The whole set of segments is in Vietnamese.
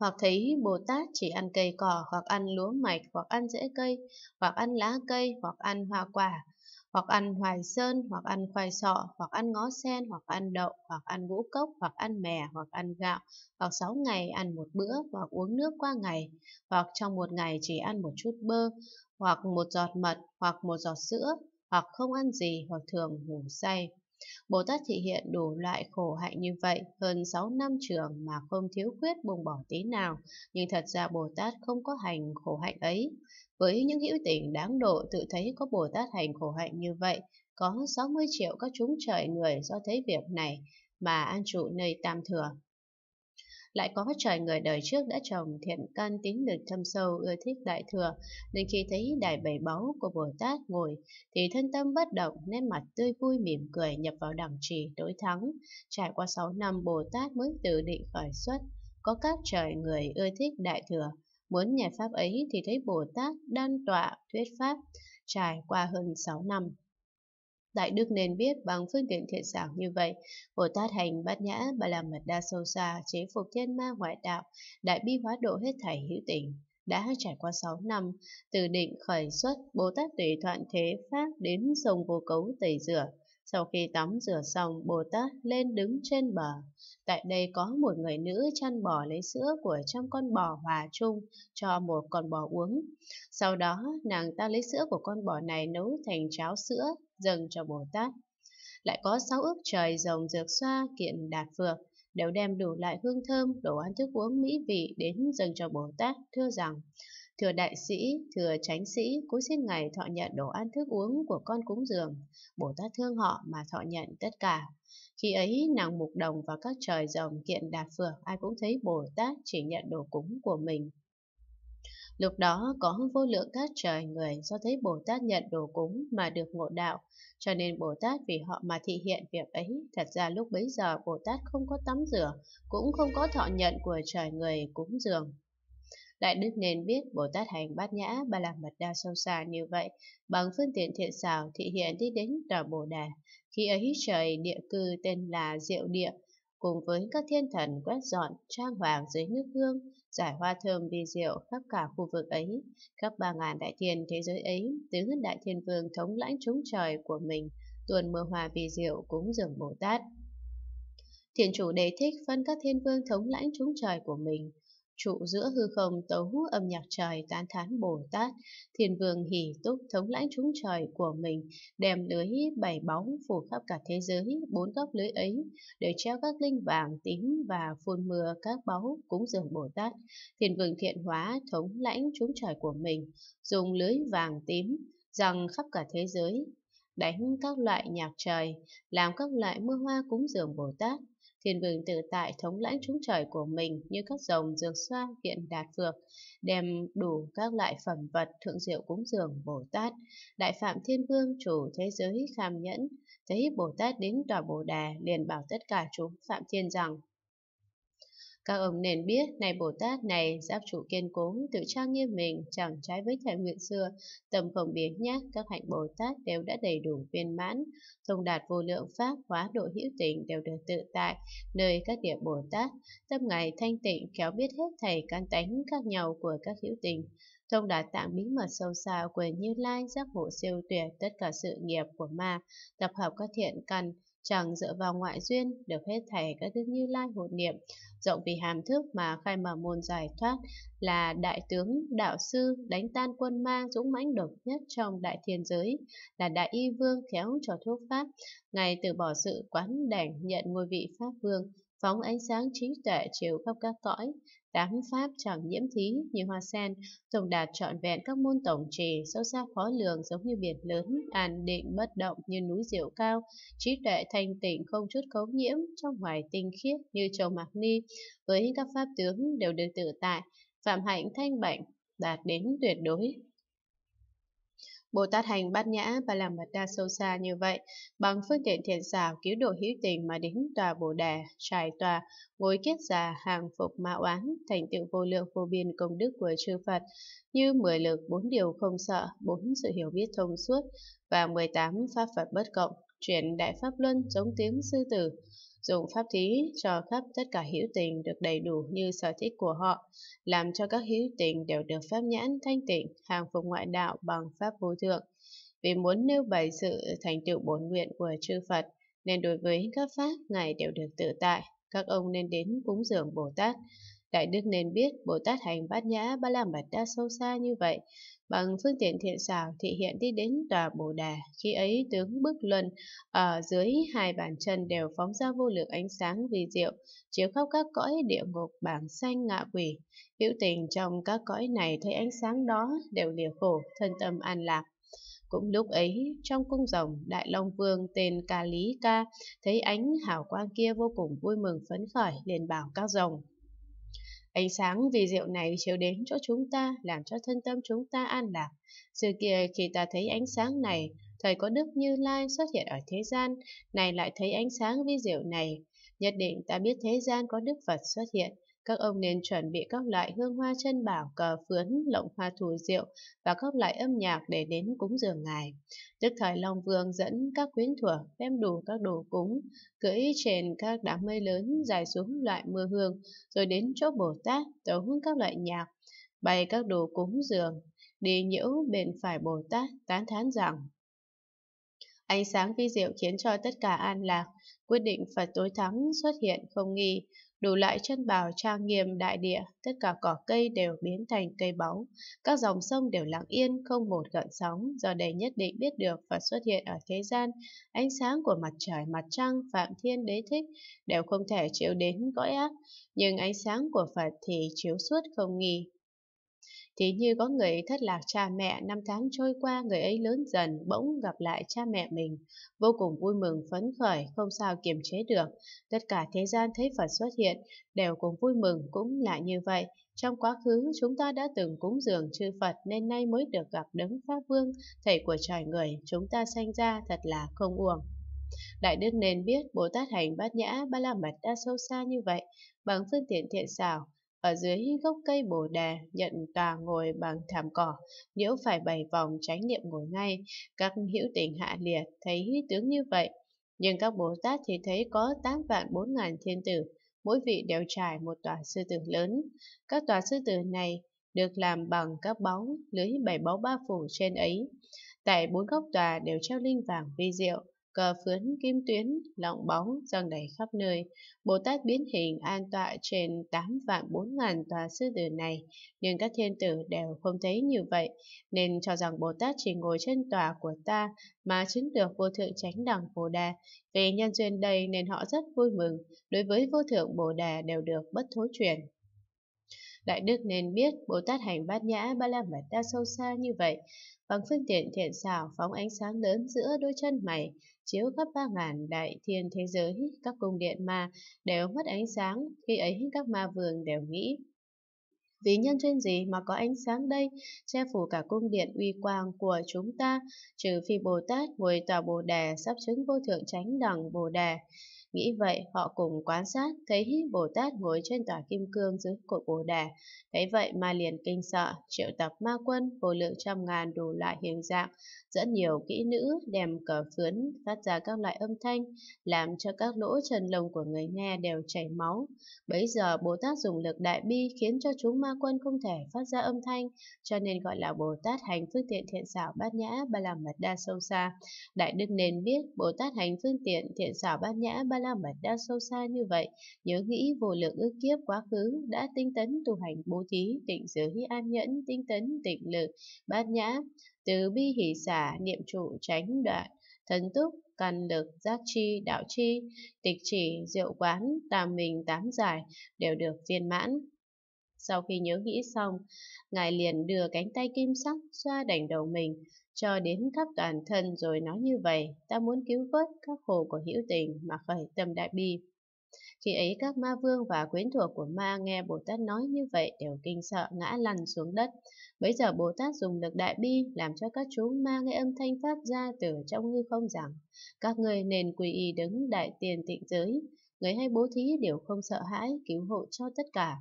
hoặc thấy Bồ Tát chỉ ăn cây cỏ hoặc ăn lúa mạch hoặc ăn rễ cây hoặc ăn lá cây hoặc ăn hoa quả hoặc ăn hoài sơn hoặc ăn khoai sọ hoặc ăn ngó sen hoặc ăn đậu hoặc ăn ngũ cốc hoặc ăn mè hoặc ăn gạo hoặc sáu ngày ăn một bữa hoặc uống nước qua ngày hoặc trong một ngày chỉ ăn một chút bơ hoặc một giọt mật hoặc một giọt sữa hoặc không ăn gì hoặc thường ngủ say Bồ Tát thị hiện đủ loại khổ hạnh như vậy, hơn 6 năm trường mà không thiếu khuyết buông bỏ tí nào, nhưng thật ra Bồ Tát không có hành khổ hạnh ấy. Với những hữu tình đáng độ tự thấy có Bồ Tát hành khổ hạnh như vậy, có 60 triệu các chúng trời người do thấy việc này mà an trụ nơi tam thừa. Lại có trời người đời trước đã trồng thiện căn tín lực thâm sâu ưa thích đại thừa, nên khi thấy đài bảy báu của Bồ Tát ngồi, thì thân tâm bất động, nét mặt tươi vui mỉm cười nhập vào đẳng trì đối thắng. Trải qua 6 năm Bồ Tát mới tự định khởi xuất, có các trời người ưa thích đại thừa. Muốn nhà Pháp ấy thì thấy Bồ Tát đan tọa thuyết Pháp, trải qua hơn 6 năm. Đại Đức nên biết bằng phương tiện thiện xảo như vậy, Bồ Tát hành bát nhã bà làm mật đa sâu xa, chế phục thiên ma ngoại đạo, đại bi hóa độ hết thảy hữu tình. Đã trải qua 6 năm, từ định khởi xuất, Bồ Tát tùy thoạn thế Pháp đến sông vô cấu tẩy rửa. Sau khi tắm rửa xong, Bồ Tát lên đứng trên bờ. Tại đây có một người nữ chăn bò lấy sữa của trăm con bò hòa chung cho một con bò uống. Sau đó, nàng ta lấy sữa của con bò này nấu thành cháo sữa dâng cho Bồ Tát. Lại có sáu ước trời rồng dược xoa kiện đạt phược, đều đem đủ lại hương thơm, đồ ăn thức uống mỹ vị đến dâng cho Bồ Tát, thưa rằng, Thừa đại sĩ, thừa chánh sĩ, cuối xin ngày thọ nhận đồ ăn thức uống của con cúng dường. Bồ Tát thương họ mà thọ nhận tất cả. Khi ấy, nàng mục đồng và các trời rồng kiện đạt phược, ai cũng thấy Bồ Tát chỉ nhận đồ cúng của mình. Lúc đó có vô lượng các trời người do thấy Bồ Tát nhận đồ cúng mà được ngộ đạo, cho nên Bồ Tát vì họ mà thị hiện việc ấy. Thật ra lúc bấy giờ Bồ Tát không có tắm rửa, cũng không có thọ nhận của trời người cúng dường. Đại Đức nên biết Bồ Tát hành bát nhã ba la mật đa sâu xa như vậy, bằng phương tiện thiện xảo thị hiện đi đến tòa Bồ Đà. Khi ấy trời địa cư tên là Diệu Địa, cùng với các thiên thần quét dọn trang hoàng dưới nước hương, giải hoa thơm vi diệu khắp cả khu vực ấy, khắp ba ngàn đại thiên thế giới ấy, tứ huyết đại thiên vương thống lãnh chúng trời của mình, tuần mưa hòa vi diệu cúng dường Bồ Tát. Thiền chủ đề thích phân các thiên vương thống lãnh chúng trời của mình, trụ giữa hư không tấu âm nhạc trời tán thán Bồ Tát, thiên vương hỷ túc thống lãnh chúng trời của mình, đem lưới bảy bóng phủ khắp cả thế giới, bốn góc lưới ấy, để treo các linh vàng, tím và phun mưa các báu cúng dường Bồ Tát, thiên vương thiện hóa thống lãnh chúng trời của mình, dùng lưới vàng tím, rằng khắp cả thế giới, đánh các loại nhạc trời, làm các loại mưa hoa cúng dường Bồ Tát, Thiên vương tự tại thống lãnh chúng trời của mình như các rồng dược xoa hiện đạt phược, đem đủ các loại phẩm vật thượng diệu cúng dường Bồ Tát. Đại Phạm Thiên Vương chủ thế giới kham nhẫn, thấy Bồ Tát đến tòa Bồ Đà liền bảo tất cả chúng Phạm Thiên rằng các ông nên biết, này Bồ Tát này, giáp trụ kiên cố, tự trang nghiêm mình, chẳng trái với thể nguyện xưa, tầm không biến nhát, các hạnh Bồ Tát đều đã đầy đủ viên mãn, thông đạt vô lượng pháp, hóa độ hữu tình đều được tự tại, nơi các địa Bồ Tát, tâm ngày thanh tịnh, khéo biết hết thầy can tánh các nhau của các hữu tình, thông đạt tạng bí mật sâu xa của Như Lai giác ngộ siêu tuyệt tất cả sự nghiệp của ma, tập hợp các thiện căn, chẳng dựa vào ngoại duyên được hết thảy các đức như lai hộ niệm rộng vì hàm thức mà khai mở môn giải thoát là đại tướng đạo sư đánh tan quân ma dũng mãnh độc nhất trong đại thiên giới là đại y vương khéo cho thuốc pháp ngài từ bỏ sự quán đảnh nhận ngôi vị pháp vương phóng ánh sáng trí tuệ chiếu khắp các cõi Tám pháp chẳng nhiễm thí như hoa sen, tổng đạt trọn vẹn các môn tổng trì, sâu xa khó lường giống như biển lớn, an định bất động như núi diệu cao, trí tuệ thanh tịnh không chút cấu nhiễm, trong ngoài tinh khiết như châu mạc ni, với các pháp tướng đều được tự tại, phạm hạnh thanh bảnh, đạt đến tuyệt đối, Bồ Tát hành bát nhã và làm mật đa sâu xa như vậy, bằng phương tiện thiện xảo cứu độ hữu tình mà đến tòa Bồ đề, trải tòa, ngồi kiết giả hàng phục ma oán, thành tựu vô lượng vô biên công đức của chư Phật, như mười lực bốn điều không sợ, bốn sự hiểu biết thông suốt, và 18 pháp Phật bất cộng, chuyển Đại Pháp Luân giống tiếng sư tử, dùng pháp thí cho khắp tất cả hữu tình được đầy đủ như sở thích của họ, làm cho các hữu tình đều được pháp nhãn thanh tịnh, hàng phục ngoại đạo bằng pháp vô thượng. Vì muốn nêu bày sự thành tựu bổn nguyện của chư Phật, nên đối với các pháp Ngài đều được tự tại, các ông nên đến cúng dường Bồ Tát, Đại Đức nên biết Bồ Tát hành bát nhã ba la mật đa sâu xa như vậy, bằng phương tiện thiện xảo thị hiện đi đến tòa Bồ Đà, khi ấy tướng bước luân ở dưới hai bàn chân đều phóng ra vô lượng ánh sáng vi diệu, chiếu khắp các cõi địa ngục bảng xanh ngạ quỷ. Hữu tình trong các cõi này thấy ánh sáng đó đều lìa khổ, thân tâm an lạc. Cũng lúc ấy, trong cung rồng, Đại Long Vương tên Ca Lý Ca thấy ánh hào quang kia vô cùng vui mừng phấn khởi liền bảo các rồng. Ánh sáng vì diệu này chiếu đến chỗ chúng ta, làm cho thân tâm chúng ta an lạc. Xưa kia khi ta thấy ánh sáng này, thời có Đức Như Lai xuất hiện ở thế gian, này lại thấy ánh sáng vi diệu này. Nhất định ta biết thế gian có Đức Phật xuất hiện, các ông nên chuẩn bị các loại hương hoa chân bảo, cờ phướn, lộng hoa thù rượu và các loại âm nhạc để đến cúng dường ngài. Đức Thời Long Vương dẫn các quyến thuộc đem đủ các đồ cúng, cưỡi trên các đám mây lớn dài xuống loại mưa hương, rồi đến chỗ Bồ Tát tấu hương các loại nhạc, bày các đồ cúng dường, đi nhiễu bên phải Bồ Tát tán thán rằng Ánh sáng vi diệu khiến cho tất cả an lạc, quyết định Phật tối thắng xuất hiện không nghi, đủ loại chân bào trang nghiêm đại địa, tất cả cỏ cây đều biến thành cây báu, các dòng sông đều lặng yên, không một gợn sóng, do đây nhất định biết được và xuất hiện ở thế gian, ánh sáng của mặt trời, mặt trăng, phạm thiên đế thích đều không thể chiếu đến cõi ác, nhưng ánh sáng của Phật thì chiếu suốt không nghi, thì như có người thất lạc cha mẹ, năm tháng trôi qua người ấy lớn dần, bỗng gặp lại cha mẹ mình, vô cùng vui mừng phấn khởi, không sao kiềm chế được. Tất cả thế gian thấy Phật xuất hiện, đều cùng vui mừng cũng lại như vậy. Trong quá khứ, chúng ta đã từng cúng dường chư Phật nên nay mới được gặp Đấng Pháp Vương, Thầy của trời người, chúng ta sanh ra thật là không uổng. Đại Đức nên biết Bồ Tát hành bát nhã ba la mật đã sâu xa như vậy, bằng phương tiện thiện xảo, ở dưới gốc cây bồ đề nhận tòa ngồi bằng thảm cỏ, nếu phải bày vòng tránh niệm ngồi ngay, các hữu tình hạ liệt thấy tướng như vậy. Nhưng các Bồ Tát thì thấy có tám vạn bốn ngàn thiên tử, mỗi vị đều trải một tòa sư tử lớn. Các tòa sư tử này được làm bằng các báu, lưới bảy báu ba phủ trên ấy. Tại bốn góc tòa đều treo linh vàng vi diệu, cờ phướn kim tuyến, lọng bóng, giang đầy khắp nơi. Bồ Tát biến hình an tọa trên tám vạn bốn ngàn tòa sư tử này, nhưng các thiên tử đều không thấy như vậy, nên cho rằng Bồ Tát chỉ ngồi trên tòa của ta mà chứng được vô thượng chánh đẳng Bồ Đà. Vì nhân duyên đây nên họ rất vui mừng, đối với vô thượng Bồ Đà đều được bất thối chuyển. Đại đức nên biết Bồ Tát hành bát nhã ba la mật đa sâu xa như vậy, bằng phương tiện thiện xảo phóng ánh sáng lớn giữa đôi chân mày, chiếu khắp ba ngàn đại thiên thế giới, các cung điện ma đều mất ánh sáng, khi ấy các ma vương đều nghĩ. Vì nhân duyên gì mà có ánh sáng đây, che phủ cả cung điện uy quang của chúng ta, trừ phi Bồ Tát ngồi tòa Bồ Đề sắp chứng vô thượng chánh đẳng Bồ Đề. Nghĩ vậy, họ cùng quan sát, thấy Bồ Tát ngồi trên tòa kim cương dưới cội Bồ Đà. Thấy vậy mà liền kinh sợ, triệu tập ma quân, vô lượng trăm ngàn đủ loại hình dạng, dẫn nhiều kỹ nữ đem cờ phướn phát ra các loại âm thanh, làm cho các lỗ chân lông của người nghe đều chảy máu. Bấy giờ Bồ Tát dùng lực đại bi khiến cho chúng ma quân không thể phát ra âm thanh, cho nên gọi là Bồ Tát hành phương tiện thiện xảo bát nhã ba la mật đa sâu xa. Đại đức nên biết Bồ Tát hành phương tiện thiện xảo bát nhã ba la mật đa sâu xa như vậy, nhớ nghĩ vô lượng ước kiếp quá khứ đã tinh tấn tu hành bố thí, tịnh giới an nhẫn, tinh tấn, tịnh lực, bát nhã, từ bi hỷ xả niệm trụ tránh đoạn thần túc căn lực giác chi đạo chi tịch chỉ diệu quán tàm mình tám giải đều được viên mãn sau khi nhớ nghĩ xong ngài liền đưa cánh tay kim sắc xoa đảnh đầu mình cho đến khắp toàn thân rồi nói như vậy ta muốn cứu vớt các khổ của hữu tình mà khởi tâm đại bi khi ấy các ma vương và quyến thuộc của ma nghe Bồ Tát nói như vậy đều kinh sợ ngã lăn xuống đất. Bấy giờ Bồ Tát dùng lực đại bi làm cho các chúng ma nghe âm thanh phát ra từ trong hư không rằng các người nên quỳ y đứng đại tiền tịnh giới, người hay bố thí đều không sợ hãi cứu hộ cho tất cả.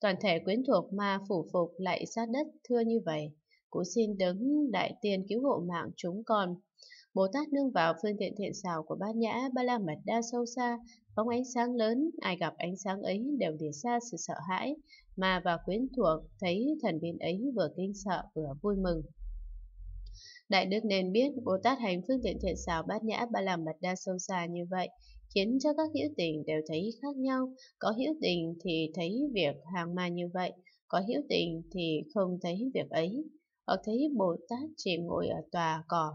Toàn thể quyến thuộc ma phủ phục lại sát đất thưa như vậy, cố xin đứng đại tiền cứu hộ mạng chúng con. Bồ Tát nương vào phương tiện thiện xảo của ba Nhã Ba La Mật Đa Sâu Xa Bóng ánh sáng lớn, ai gặp ánh sáng ấy đều để xa sự sợ hãi, mà và quyến thuộc thấy thần viên ấy vừa kinh sợ vừa vui mừng. Đại đức nên biết Bồ Tát hành phương tiện thiện xảo bát nhã ba làm mật đa sâu xa như vậy, khiến cho các hữu tình đều thấy khác nhau. Có hữu tình thì thấy việc hàng ma như vậy, có hữu tình thì không thấy việc ấy. Hoặc thấy Bồ Tát chỉ ngồi ở tòa cỏ,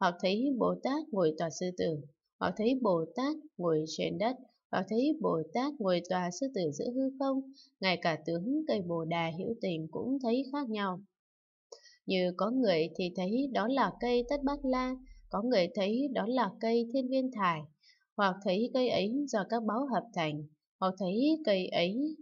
hoặc thấy Bồ Tát ngồi tòa sư tử, Họ thấy Bồ Tát ngồi trên đất, họ thấy Bồ Tát ngồi tòa sư tử giữa hư không, ngay cả tướng cây Bồ Đà hữu tình cũng thấy khác nhau. Như có người thì thấy đó là cây Tất Bát La, có người thấy đó là cây Thiên Viên Thải, hoặc thấy cây ấy do các báo hợp thành, hoặc thấy cây ấy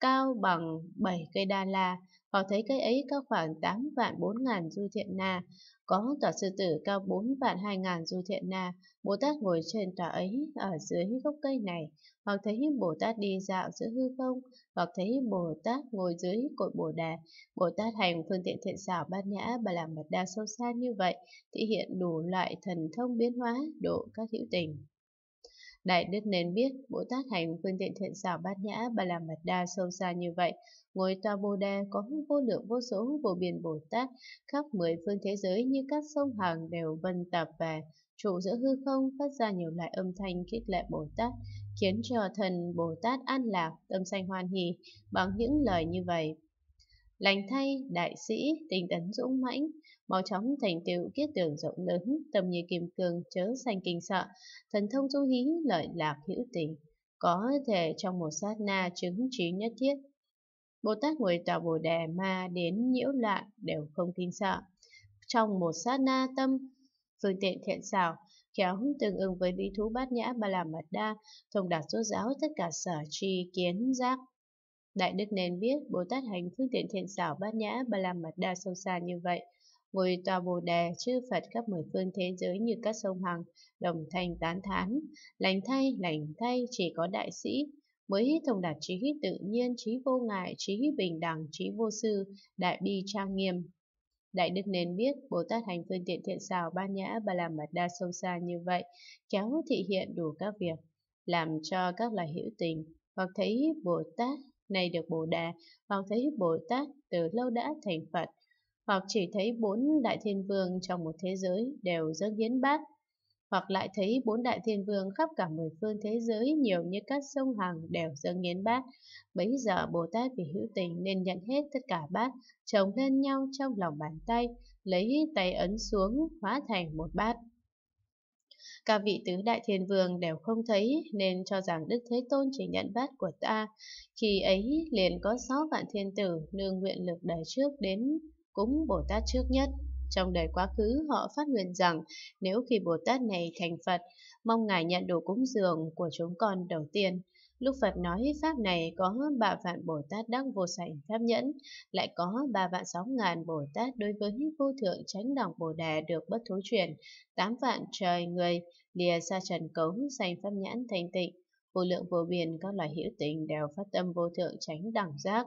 cao bằng bảy cây đa la, họ thấy cây ấy có khoảng 8 vạn 4 ngàn du thiện na, có tòa sư tử cao 4 vạn 2 ngàn du thiện na, Bồ Tát ngồi trên tòa ấy ở dưới gốc cây này, hoặc thấy Bồ Tát đi dạo giữa hư không, hoặc thấy Bồ Tát ngồi dưới cội Bồ Đà, Bồ Tát hành phương tiện thiện xảo bát nhã và làm mật đa sâu xa như vậy, thể hiện đủ loại thần thông biến hóa, độ các hữu tình. Đại Đức nên biết, Bồ Tát hành phương tiện thiện xảo bát nhã bà làm mật đa sâu xa như vậy, Ngồi tòa Bồ Đề có vô lượng vô số vô biên Bồ Tát, khắp mười phương thế giới như các sông hàng đều vân tập về trụ giữa hư không phát ra nhiều loại âm thanh khích lệ Bồ Tát, khiến cho thần Bồ Tát an lạc, tâm sanh hoan hỷ. Bằng những lời như vậy, lành thay đại sĩ tinh tấn dũng mãnh mau chóng thành tựu kiết tường rộng lớn tầm như kim cương chớ sanh kinh sợ thần thông du hí lợi lạc hữu tình có thể trong một sát na chứng trí nhất thiết bồ tát ngồi tòa bồ đề ma đến nhiễu loạn đều không kinh sợ trong một sát na tâm phương tiện thiện xảo khéo tương ứng với lý thú bát nhã ba la mật đa thông đạt rốt giáo tất cả sở tri kiến giác Đại Đức nên biết Bồ Tát hành phương tiện thiện xảo bát nhã ba la mật đa sâu xa như vậy. Ngồi tòa Bồ Đề, chư Phật khắp mười phương thế giới như các sông hằng, đồng thanh tán thán. Lành thay, lành thay, chỉ có đại sĩ. Mới thông đạt trí tự nhiên, trí vô ngại, trí bình đẳng, trí vô sư, đại bi trang nghiêm. Đại đức nên biết Bồ Tát hành phương tiện thiện xảo ba nhã ba la mật đa sâu xa như vậy, kéo thị hiện đủ các việc, làm cho các loài hữu tình, hoặc thấy Bồ Tát này được Bồ Đà hoặc thấy Bồ Tát từ lâu đã thành Phật, hoặc chỉ thấy bốn đại thiên vương trong một thế giới đều rất hiến bát, hoặc lại thấy bốn đại thiên vương khắp cả mười phương thế giới nhiều như các sông hàng đều dâng nghiến bát. Bấy giờ Bồ Tát vì hữu tình nên nhận hết tất cả bát, chồng lên nhau trong lòng bàn tay, lấy tay ấn xuống hóa thành một bát. Các vị tứ đại thiên vương đều không thấy nên cho rằng Đức Thế Tôn chỉ nhận bát của ta. Khi ấy liền có sáu vạn thiên tử nương nguyện lực đời trước đến cúng Bồ Tát trước nhất. Trong đời quá khứ họ phát nguyện rằng nếu khi Bồ Tát này thành Phật, mong Ngài nhận đồ cúng dường của chúng con đầu tiên. Lúc Phật nói Pháp này có hơn 3 vạn Bồ Tát đắc vô sảnh Pháp nhẫn, lại có 3 vạn 6 ngàn Bồ Tát đối với vô thượng tránh đẳng Bồ đề được bất thối chuyển, 8 vạn trời người lìa xa trần cấu sanh Pháp nhãn thanh tịnh, vô lượng vô biên các loài hữu tình đều phát tâm vô thượng tránh đẳng giác.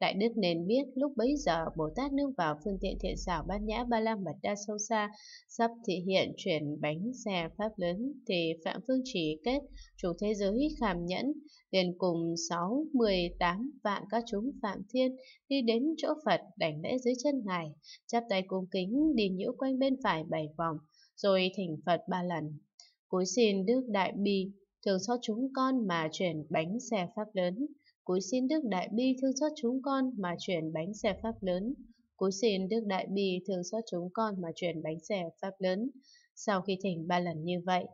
Đại Đức nên biết lúc bấy giờ Bồ Tát nương vào phương tiện thiện xảo bát nhã ba la mật đa sâu xa, sắp thị hiện chuyển bánh xe pháp lớn thì Phạm Phương Chỉ kết chủ thế giới khảm nhẫn liền cùng sáu mười tám vạn các chúng Phạm Thiên đi đến chỗ Phật đảnh lễ dưới chân Ngài, chắp tay cung kính đi nhiễu quanh bên phải bảy vòng, rồi thỉnh Phật ba lần. Cúi xin Đức Đại Bi thường cho chúng con mà chuyển bánh xe pháp lớn Cúi xin Đức Đại Bi thương xót chúng con mà chuyển bánh xe pháp lớn. Cúi xin Đức Đại Bi thương xót chúng con mà chuyển bánh xe pháp lớn. Sau khi thỉnh ba lần như vậy,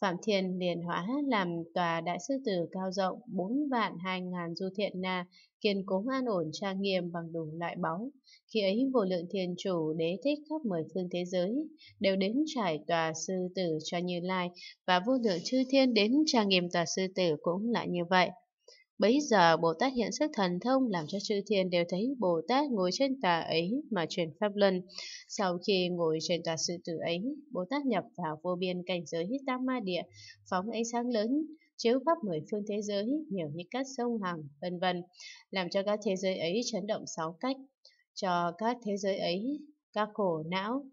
Phạm Thiên liền hóa làm tòa đại sư tử cao rộng bốn vạn hai ngàn du thiện na, kiên cố an ổn trang nghiêm bằng đủ loại báu. Khi ấy vô lượng thiền chủ đế thích khắp mười phương thế giới, đều đến trải tòa sư tử cho Như Lai, và vô lượng chư thiên đến trang nghiêm tòa sư tử cũng lại như vậy bây giờ Bồ Tát hiện sức thần thông làm cho chư thiên đều thấy Bồ Tát ngồi trên tòa ấy mà truyền pháp luân. Sau khi ngồi trên tòa sư tử ấy, Bồ Tát nhập vào vô biên cảnh giới Hít Tam Ma Địa, phóng ánh sáng lớn, chiếu khắp mười phương thế giới, nhiều như các sông hàng, vân vân, làm cho các thế giới ấy chấn động sáu cách, cho các thế giới ấy các khổ não,